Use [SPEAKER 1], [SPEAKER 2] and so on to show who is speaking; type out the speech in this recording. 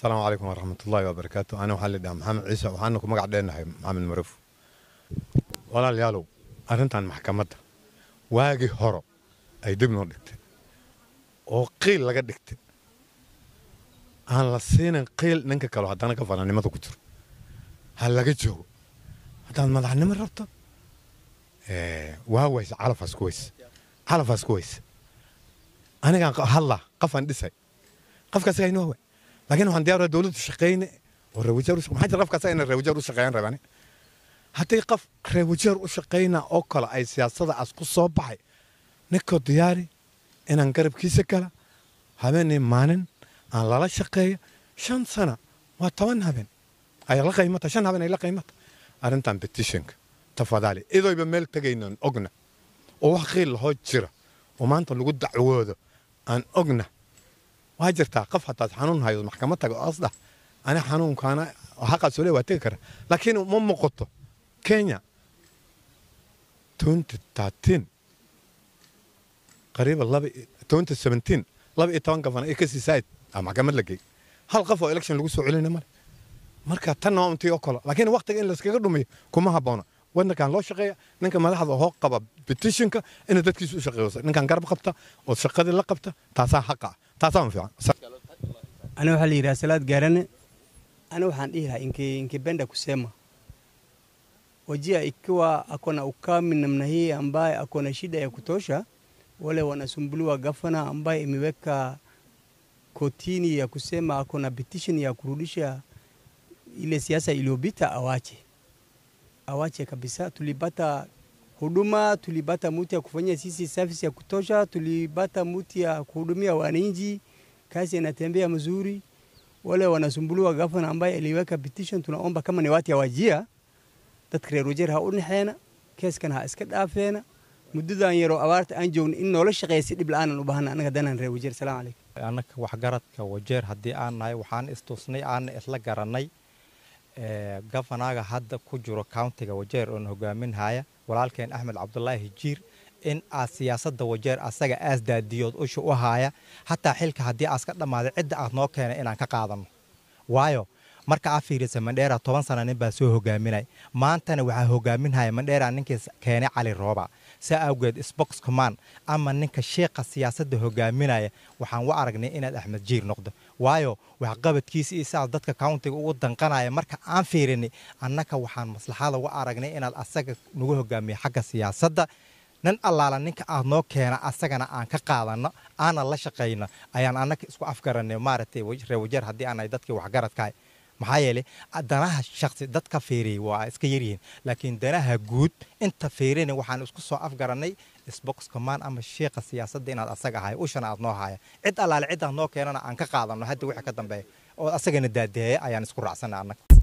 [SPEAKER 1] asalaamu calaykum waraxmatullaahi wabarakaatu ana waxaa ladhaha maxamed ciise waxaana ku magac dheenahay maxamed maruuf walaalayaalow arrintan maxkamadda waagii horo ay dib noo dhigtay oo qiil laga dhigtay aan la siinin qiil ninka kale haddana ka falanimada ku jiro ha laga joogo haddaad madaxnimo rabto eh, waa weyse calafas ku weyse calafas ku weyse anigaan hadla qafaan dhisay qofka asigaa lakin waxaan diyar dowladdu shaqayne oo reewajeermaa jir qof kasta inay reewajeer u shaqeeyaan rabaan hadday qof reewajeer u shaqayna oo kale ay siyaasada as ku soo baxay ninkoo diyaari inaan garabkiisa gala habeenii maalin aan lala shaqeeyo shan sana waa toban habeen ay la qaymata shan habeen ay la qaymata arrintan petitionka tafadaali idoyba meel tegaynoon ogna oo wax qiil lahoo jira oo maanta lagu dacwoodo aan ogna waa jirtaa qof hataad xanuun hayo maxkamad tago oosdhah ani xanuunkaana xaqaad soo le waa tegi kara laakiin ma muuqato kenya qariiba laba iyo toban gafana ee kasii saaid aa maxkamad la gey hal qof oo election lagu soo celinaya male marka tan waa untii oo kalo laakiin waqtiga in layskaga dhumiyo kuma habboona wadankan loo shaqeeya ninka madaxda hoo qaba petitionka inuu dadkiisu u shaqeeyo ninkan garab
[SPEAKER 2] qabta oo shaqadii la qabta taasaa xaqa ah taasaa ma fiican waxaa la yidhaha salaad gaarane ana wajia ikiwa akona ukame namna hii ambaye akona shida ya kutosha, wale wanasumbuliwa gavana ambaye imeweka kotini ya kusema akona petition ya kurudisha ile siasa iliyopita, awache awache kabisa. Tulipata huduma tulipata muti ya kufanya sisi service ya kutosha, tulipata muti ya kuhudumia wananchi, kazi inatembea mzuri. Wale wanasumbuliwa gavana ambaye aliweka petition, tunaomba kama ni wati ya wajia dadka rujer wajeer ha u nexeena keeskan ha iska dhaafeena muddadan yaroo abaarta aan joogna in noola shaqeysay dhib la-aanan u baahna anaga danaan reer wajeer salaam calaykum
[SPEAKER 3] annaka waxgaradka wajeer haddii aan nahay waxaan istusnay aana isla garannay gavanaga hadda ku jiro countiga wajeer oon hogaaminhaya walaalkeen axmed cabdulaahi jiir in aad siyaasadda wajeer asaga aas daadiyood usha u haaya xataa xilka haddii aaska dhammaaday cidda aad noo keenay inaan ka qaadanno waayo marka aa fiirisa mandheera toban sana nin baa soo hogaaminay maantana waxaa hogaaminhaya mandheera ninkii keenay cali rooba saa awgeed sbox command ama ninka sheekha siyaasadda hogaaminaya waxaan u aragnay inaad axmed jiir noqdo waayo waxqabadkiisa iyo sidaas dadka countiga ugu danqanaya marka aan fiirinay annaka waxaan maslaxada uga aragnay inaad asaga nagu hogaamiyo xagga siyaasadda nin allaala ninka aad noo keena asagana aan ka qaadano aana la shaqayno ayaan annaka isku afgaranay maaragtay reewajeer haddii aanay dadkii waxgaradkahay maxaa yeeley danaha shaqsi dadka fiiriyey waa iska yaryihiin laakiin danaha guud inta fiirina waxaan isku soo afgaranay sboxcomman ama sheikha siyaasadda inaad asaga ahay ushana aad noo haya cid allaale ciddaad noo keenana aan ka qaadanno hadda wixii ka dambeeya oo asagana daadeeya ayaan isku raacsanay annaga